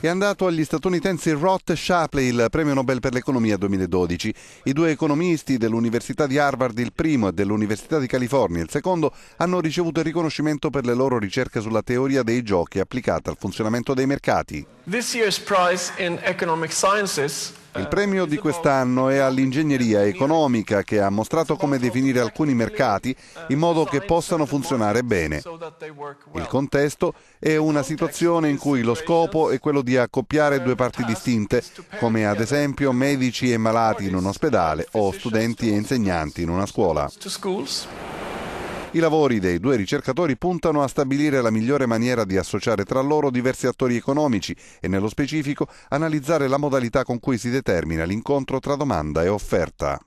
è andato agli statunitensi Roth Shapley il premio Nobel per l'economia 2012. I due economisti dell'Università di Harvard, il primo, e dell'Università di California, il secondo, hanno ricevuto il riconoscimento per le loro ricerche sulla teoria dei giochi applicata al funzionamento dei mercati. Uh, il premio di quest'anno è all'ingegneria economica che ha mostrato come definire alcuni mercati in modo che possano funzionare bene. Il contesto è una situazione in cui lo scopo è quello di accoppiare due parti distinte, come ad esempio medici e malati in un ospedale o studenti e insegnanti in una scuola. I lavori dei due ricercatori puntano a stabilire la migliore maniera di associare tra loro diversi attori economici e nello specifico analizzare la modalità con cui si determina l'incontro tra domanda e offerta.